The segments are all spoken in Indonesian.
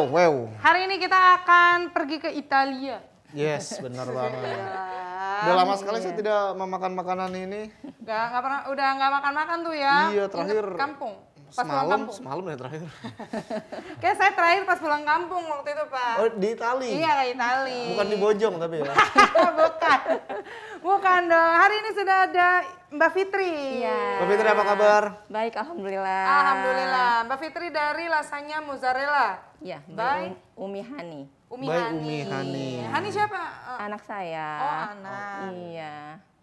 Wow, wow. Hari ini kita akan pergi ke Italia. Yes, benar banget. Iya. Udah lama sekali iya. saya tidak memakan makanan ini. Gak, gak pernah, udah nggak makan-makan tuh ya. Iya, terakhir. kampung. Pas semalam, pulang kampung. Semalam ya terakhir. Kayak saya terakhir pas pulang kampung waktu itu, Pak. Oh, di Itali? Iya, di Itali. Bukan di Bojong tapi ya? Bukan. Bukan dong. Hari ini sudah ada Mbak Fitri. Iya. Mbak Fitri apa kabar? Baik, Alhamdulillah. Alhamdulillah. Mbak Fitri dari Lasanya Mozzarella. Iya, Baik. Um-, Umi Hani. Umi Hani. Umi Hani. Hani siapa? Anak saya. Oh, anak. Oh, iya.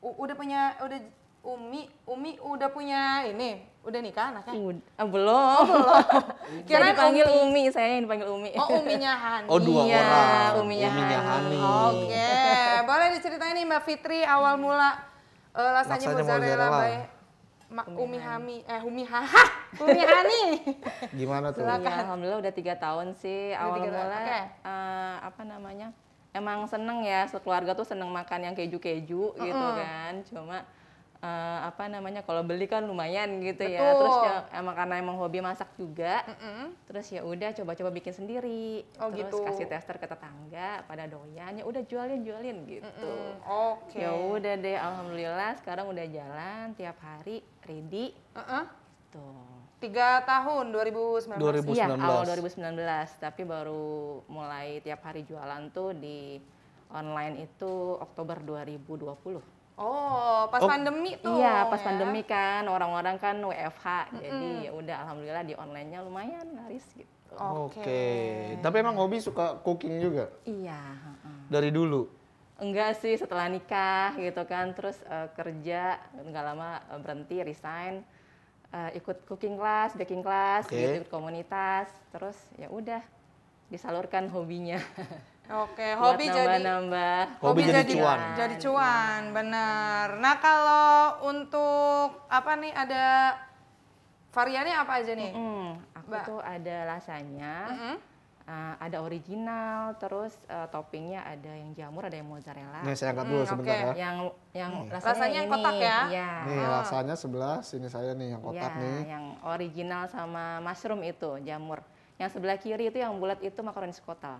U udah punya, udah Umi, Umi udah punya ini, udah nikah anaknya? Udah, ah, belum. Oh, belum. Kira dipanggil Umi. Umi, saya yang dipanggil Umi. Oh, Uminya Hani. Oh, dua ya, orang. Uminya, Uminya Hani. Hani. Oke, okay. boleh diceritain nih Mbak Fitri awal mula uh, rasanya mozzarella baik. Mak Umi Hami, eh Umi ha, Umi Hani. Gimana tuh? Silakan. Ya, Alhamdulillah udah tiga tahun sih udah awal mula. Okay. Uh, eh, apa namanya? Emang seneng ya, sekeluarga tuh seneng makan yang keju-keju uh -uh. gitu kan. Cuma uh, apa namanya kalau beli kan lumayan gitu ya. Betul. ya terus ya emang karena emang hobi masak juga mm -hmm. terus ya udah coba-coba bikin sendiri oh, terus gitu. kasih tester ke tetangga pada doyan ya udah jualin jualin gitu mm -hmm. oke okay. ya udah deh alhamdulillah sekarang udah jalan tiap hari ready uh -uh. gitu tiga tahun 2019 2019 iya awal 2019 tapi baru mulai tiap hari jualan tuh di online itu Oktober 2020 Oh, pas oh. pandemi tuh. Iya, pas ya? pandemi kan orang-orang kan WFH. Mm-hmm. Jadi ya udah alhamdulillah di online-nya lumayan laris gitu. Oke. Okay. okay. Tapi emang hobi suka cooking juga? Iya, Dari dulu? Enggak sih, setelah nikah gitu kan, terus uh, kerja nggak lama eh, berhenti, resign. Uh, ikut cooking class, baking class, okay. gitu, ikut komunitas, terus ya udah disalurkan hobinya. Oke, hobi nambah, jadi nambah. Hobi, hobi jadi, jadi cuan. Jadi cuan, benar. Nah, kalau untuk apa nih ada variannya apa aja nih? Mm -hmm. Aku Mbak. tuh ada rasanya, Mm -hmm. Uh, eh, ada original, terus uh, toppingnya ada yang jamur, ada yang mozzarella. Nih saya angkat mm, dulu hmm, sebentar okay. ya. Yang yang hmm. rasanya, rasanya yang ini. kotak ya? ya. Nih oh. rasanya sebelah sini saya nih yang kotak ya, nih. Yang original sama mushroom itu jamur. Yang sebelah kiri itu yang bulat itu makaroni skotel.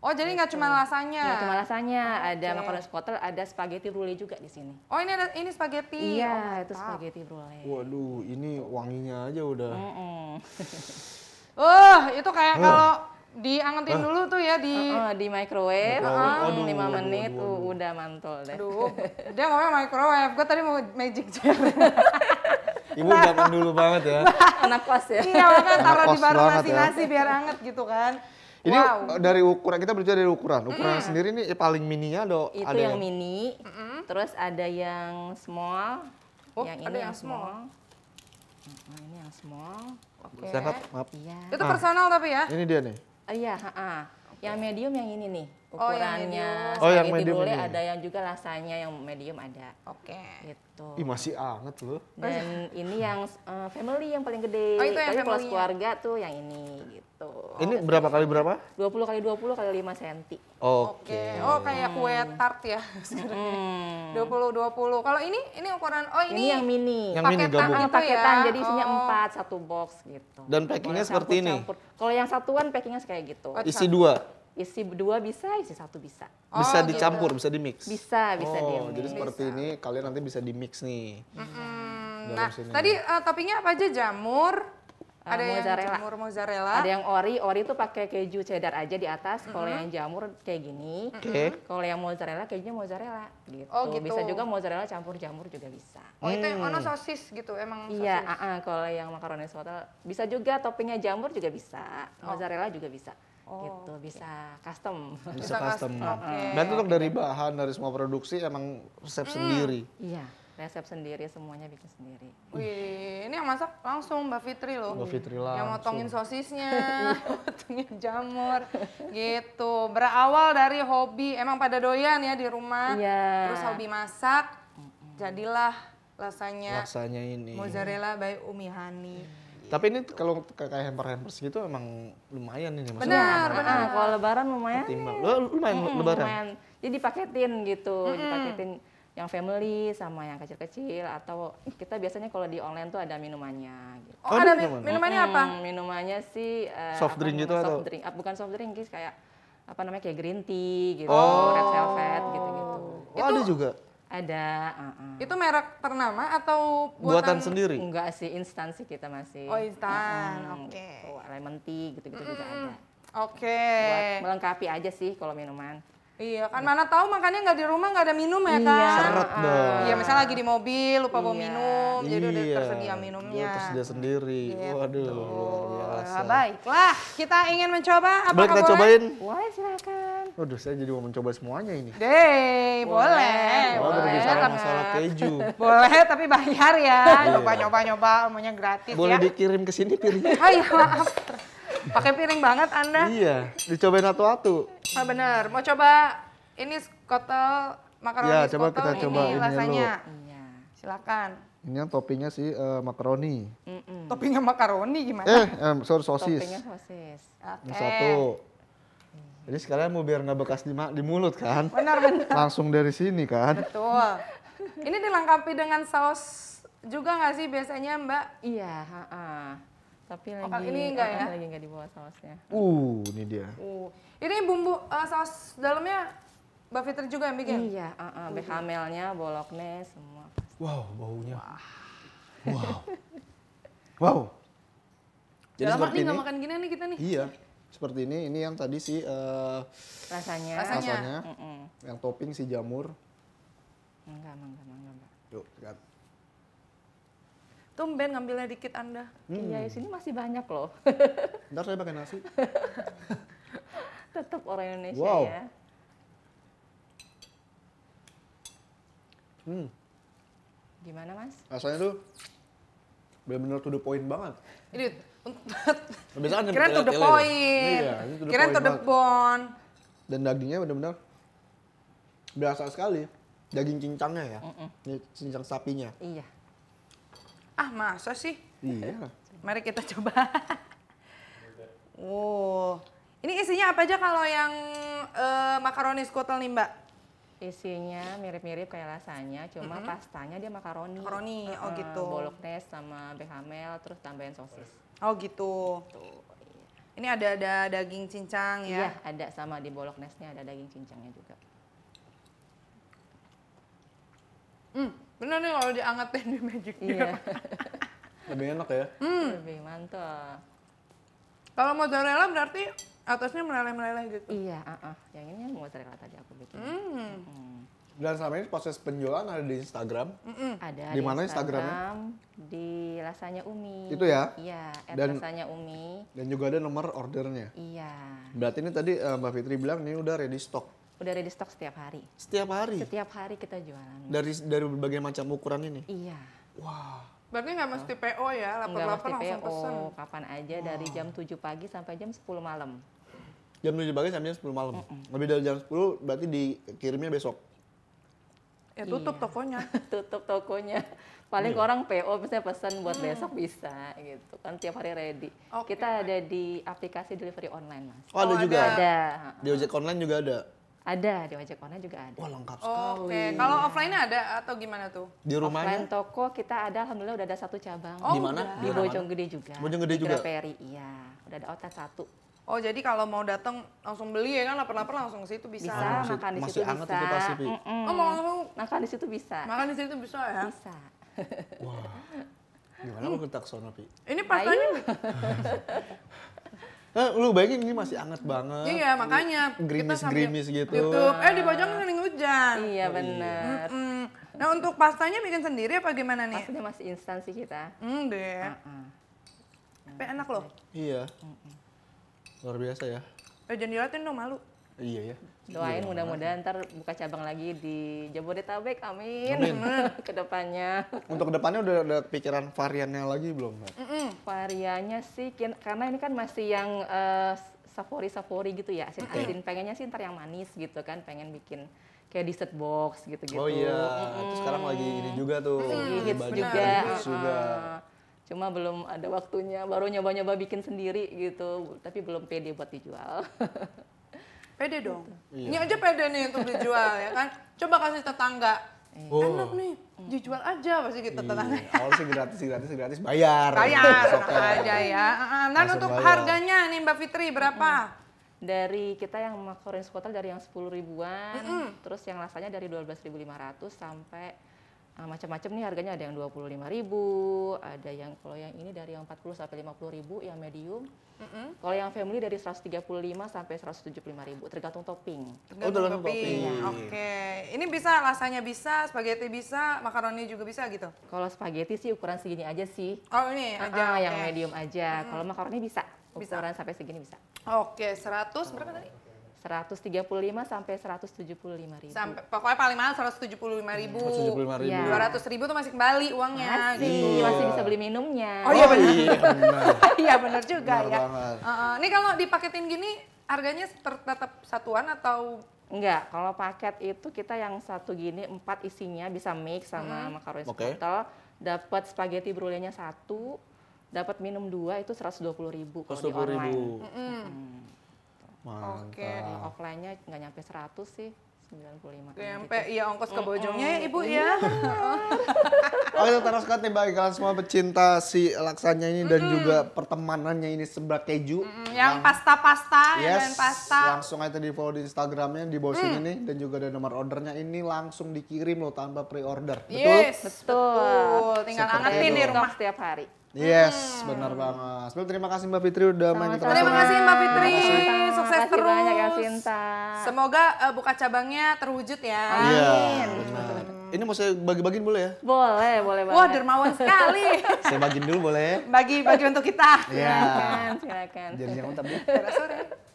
Oh jadi nggak cuma rasanya, gitu. Nggak cuma rasanya oh, ada okay. makanan skuter, ada spaghetti brulee juga di sini. Oh ini ada ini spaghetti? Iya, oh, itu spaghetti brulee. Waduh, ini wanginya aja udah. Mm -mm. uh, itu kayak uh. kalau diangetin uh. dulu tuh ya di uh, uh, di microwave, microwave. Uh, aduh, menit aduh, aduh, aduh. udah mantul deh. Aduh, dia ngomong microwave, gue tadi mau magic chair. Ibu zaman dulu banget ya. Anak kos ya. Iya, makanya taruh di baru nasi-nasi ya. biar anget gitu kan. Ini wow. dari ukuran kita berbicara dari ukuran. Ukuran mm. sendiri ini paling mininya dok Itu ada yang, yang mini, mm -hmm. terus ada yang small, oh, yang ini ada yang small. small. Nah, ini yang small. Oke. Okay. Sangat maaf. Iya. Itu ah. personal tapi ya. Ini dia nih. Uh, iya, Uh, uh. Okay. Yang medium yang ini nih ukurannya. Oh, yang medium. Oh, yang medium ini. Ya? ada yang juga rasanya yang medium ada. Oke. Okay. Gitu. Ih, masih anget loh. Dan ini yang uh, family yang paling gede. Oh, itu yang Tapi kalau keluarga tuh yang ini gitu. Ini oh, berapa kali berapa? 20 kali 20 kali 5 cm. Oke. Okay. Oh, kayak kue tart ya. Hmm. 20 20. Kalau ini ini ukuran oh ini, ini yang mini. Yang mini gabung. Ini paketan ya? jadi isinya oh. 4 satu box gitu. Dan packingnya seperti campur, ini. Kalau yang satuan packingnya kayak gitu. Oh, Isi dua isi dua bisa, isi satu bisa. Oh, bisa dicampur, gitu. bisa dimix. Bisa, bisa oh, dimix. Jadi seperti bisa. ini kalian nanti bisa dimix nih. -hmm. Nah, sini. tadi uh, toppingnya apa aja? Jamur, uh, ada mozzarella. yang jamur mozzarella, ada yang ori. Ori itu pakai keju cheddar aja di atas. Mm -hmm. Kalau yang jamur kayak gini. Okay. Kalau yang mozzarella kejunya mozzarella gitu. Oh, gitu. Bisa juga mozzarella campur jamur juga bisa. Oh, hmm. itu yang ono hmm. sosis gitu emang iya, sosis. Iya, uh -uh. kalau yang makaroni sotel bisa juga toppingnya jamur juga bisa, oh. mozzarella oh. juga bisa. Oh, gitu bisa custom. Bisa custom. Nah, okay. Dan untuk dari bahan dari semua produksi emang resep hmm. sendiri. Iya, resep sendiri semuanya bikin sendiri. Wih, ini yang masak langsung Mbak Fitri loh. Mbak Fitri lah. Yang motongin sosisnya, motongin jamur, gitu. Berawal dari hobi, emang pada doyan ya di rumah. Iya. Terus hobi masak, jadilah rasanya. Rasanya ini. Mozzarella by Umi Hani. Hmm tapi ini kalau kayak hamper hamper segitu emang lumayan ini maksudnya. Benar, benar. Nah, kalau lebaran lumayan. Timbal. Lu lumayan hmm, lebaran. Lumayan. Jadi dipaketin gitu, hmm. dipaketin yang family sama yang kecil-kecil atau kita biasanya kalau di online tuh ada minumannya gitu. Oh, ada minuman. minumannya apa? minumannya sih uh, soft drink gitu soft atau drink, uh, bukan soft drink sih kayak apa namanya kayak green tea gitu, oh. red velvet gitu-gitu. Oh, itu, ada juga. Ada. Uh -uh. Itu merek ternama atau buatan, buatan sendiri? Enggak sih, instansi kita masih. Oh, instan. Uh -uh, Oke. Okay. Gitu. Lemon tea gitu-gitu mm -hmm. juga ada. Oke. Okay. Buat melengkapi aja sih kalau minuman. Iya kan mana tahu makannya nggak di rumah nggak ada minum ya iya. kan? Iya. Seret dong. Iya misalnya lagi di mobil lupa iya. bawa minum, iya. jadi udah iya. tersedia minumnya. Iya, tersedia sendiri. Gitu. Waduh. Luar biasa. Baiklah kita ingin mencoba apa? Boleh kita cobain? Boleh silakan. Waduh, saya jadi mau mencoba semuanya ini. Deh, boleh. Boleh, boleh. Oh, boleh. masalah keju. boleh, tapi bayar ya. Nyoba-nyoba-nyoba, maunya gratis boleh ya. Boleh dikirim ke sini piringnya. Oh iya, maaf. Pakai piring banget Anda. Iya, dicobain satu-satu. Ah, benar. Mau coba ini skotel, makaroni ya, coba skotel kita coba ini rasanya. Iya. Silakan. Ini yang toppingnya sih uh, makaroni. Mm -mm. Toppingnya makaroni gimana? Eh, um, sorry, sosis. Toppingnya sosis. Oke. Okay. Satu. Jadi sekalian mau biar nggak bekas di, di mulut kan? Benar benar. Langsung dari sini kan? Betul. Ini dilengkapi dengan saus juga nggak sih biasanya Mbak? Iya. Ha -ha. Tapi oh, lagi oh, ini enggak ya? Lagi nggak dibawa sausnya. Uh, ini dia. Uh. Ini bumbu uh, saus dalamnya Mbak Fitri juga yang bikin? Iya. Uh -uh. Bechamelnya, bolognese semua. Wow, baunya. Wow. wow. Jadi Jangan seperti ini. nggak makan gini nih kita nih. Iya seperti ini. Ini yang tadi si uh, rasanya. Rasanya. rasanya. Mm -mm. Yang topping si jamur. Enggak, enggak, enggak, Yuk, lihat. Tumben ngambilnya dikit Anda. Hmm. Iya, sini masih banyak loh. Ntar saya pakai nasi. Tetap orang Indonesia wow. ya. Hmm. Gimana, Mas? Rasanya tuh benar-benar to the point banget. Ini Biasanya kan keren to the point. Iya, keren to the bone. Dan dagingnya benar-benar berasa sekali daging cincangnya ya. Mm -mm. Cincang sapinya. Iya. Ah, masa sih? Iya. Mari kita coba. wow. Ini isinya apa aja kalau yang uh, makaroni skotel nih, Mbak? Isinya mirip-mirip kayak rasanya, cuma mm -hmm. pastanya dia makaroni. Makaroni, oh gitu. Bolognese sama bechamel, terus tambahin sosis. Oh gitu. gitu iya. Ini ada ada daging cincang ya? Iya, ada sama di bolognese-nya ada daging cincangnya juga. Hmm, bener nih kalau diangetin di magic iya. Lebih enak ya? Hmm. Lebih mantap. Kalau mozzarella berarti atasnya meleleh-meleleh gitu iya uh, uh. yang ini mozzarella tadi aku bikin mm. Mm. dan selama ini proses penjualan ada di Instagram mm -hmm. ada di mana Instagramnya di lasanya Umi itu ya iya dan lasanya Umi dan juga ada nomor ordernya iya berarti ini tadi eh, Mbak Fitri bilang ini udah ready stock udah ready stock setiap hari setiap hari setiap hari kita jualan dari dari berbagai macam ukuran ini iya wah Berarti nggak mesti PO ya, lapor-lapor langsung pesan. kapan aja dari jam 7 pagi sampai jam 10 malam. Jam 7 pagi sampai jam sepuluh malam. Mm -mm. Lebih dari jam sepuluh berarti dikirimnya besok. Ya tutup iya. tokonya. tutup tokonya. Paling iya. orang PO misalnya pesan buat hmm. besok bisa gitu kan tiap hari ready. Okay. Kita ada di aplikasi delivery online, Mas. Oh, ada oh, juga. Ada. Di ojek online juga ada. Ada di ojek online juga ada. Wah lengkap sekali. Oke, okay. kalau offline ada atau gimana tuh? Di rumahnya? Offline toko kita ada, alhamdulillah udah ada satu cabang. Oh, di mana? Di Bojonggede juga. Bojonggede juga. Di iya, udah ada otak satu. Oh jadi kalau mau datang langsung beli ya kan lapar-lapar langsung ke situ bisa. Bisa oh, makan di situ bisa. Itu pasti, mm -mm. Oh mau makan di situ bisa. Makan di situ bisa ya. Bisa. Wah. Gimana hmm. mau ke sono, Pi? Ini pastanya. nah, lu bayangin ini masih anget banget. Iya, makanya. Gerimis-gerimis gitu. Youtube. Eh, di pojoknya sering hujan. Iya, oh, iya. benar. Mm -mm. Nah, untuk pastanya bikin sendiri apa gimana nih? Pastanya masih instan sih kita. Hmm, deh. Uh -uh. Tapi enak loh. Iya. Mm Luar biasa ya. Eh jangan diliatin dong malu. Iya ya. Doain iya. mudah-mudahan ntar buka cabang lagi di Jabodetabek, amin. amin. kedepannya. Untuk kedepannya udah ada pikiran variannya lagi belum? Mm -mm. Variannya sih, karena ini kan masih yang uh, eh, safori-safori gitu ya. Asin, okay. pengennya sih ntar yang manis gitu kan, pengen bikin kayak dessert box gitu-gitu. Oh iya, mm -mm. terus sekarang lagi ini juga tuh. Lagi hits juga. Hits ah, juga. Uh ah. -huh cuma belum ada waktunya baru nyoba-nyoba bikin sendiri gitu tapi belum pede buat dijual pede gitu. dong gitu. iya. ini aja pede nih untuk dijual ya kan coba kasih tetangga iya. oh. enak nih dijual aja pasti kita gitu iya, tetangga awal sih gratis gratis gratis bayar bayar aja ya nah Masuk untuk bayar. harganya nih mbak Fitri berapa dari kita yang makorin Squatter dari yang sepuluh ribuan, mm -hmm. terus yang rasanya dari dua belas lima ribu ratus sampai Ah, macam-macam nih harganya ada yang 25.000, ada yang kalau yang ini dari yang 40 sampai 50.000 yang medium. Mm -hmm. Kalau yang family dari 135 sampai 175.000 tergantung topping. Tergantung oh, tergantung topping. topping. Iya, oke. Okay. Ini bisa rasanya bisa, spaghetti bisa, makaroni juga bisa gitu. Kalau spaghetti sih ukuran segini aja sih. Oh, ini ah, aja. Ah, okay. yang medium aja. Mm -hmm. Kalau makaroni bisa. Ukuran bisa. sampai segini bisa. Oke, okay, 100 berapa tadi? 135 sampai 175 ribu. Sampai, pokoknya paling mahal 175 ribu. 175 iya, ribu. Ya. 200 ribu tuh masih kembali uangnya. Masih, gitu. Iya. masih bisa beli minumnya. Oh iya benar. Iya benar. Iya, juga benar ya. Uh, ini kalau dipaketin gini harganya tetap satuan atau Enggak, kalau paket itu kita yang satu gini empat isinya bisa mix sama hmm. makaroni okay. dapat spaghetti brulee-nya satu, dapat minum dua itu seratus dua puluh ribu kalau di online. Ribu. -hmm. Mantap. Oke, offline-nya nggak nyampe 100 sih. 95. Gitu. Nyampe gitu. iya ongkos ke Bojongnya ya Ibu ya. Iya. Oh, itu terus kan bagi kalian semua pecinta si laksanya ini dan juga pertemanannya ini sebelah keju. Yang nah, pasta-pasta ya kan, yes, dan pasta. Langsung aja di follow di Instagramnya di bawah mm. sini nih dan juga ada nomor ordernya ini langsung dikirim loh tanpa pre-order. Betul? Yes, betul. betul. Tinggal angetin di rumah setiap hari. Yes, hmm. benar banget. Sebelum terima kasih Mbak Fitri udah main ke Terima kasih Mbak Fitri, Sama -sama. sukses terus. banyak ya Semoga uh, buka cabangnya terwujud ya. Iya, Amin. Ya, benar. Ini mau saya bagi-bagiin boleh ya? Boleh, boleh banget. Wah, dermawan sekali. saya bagiin dulu boleh? Bagi bagi untuk kita. Iya. Silakan, silakan. Jadi jangan tapi ya. sore.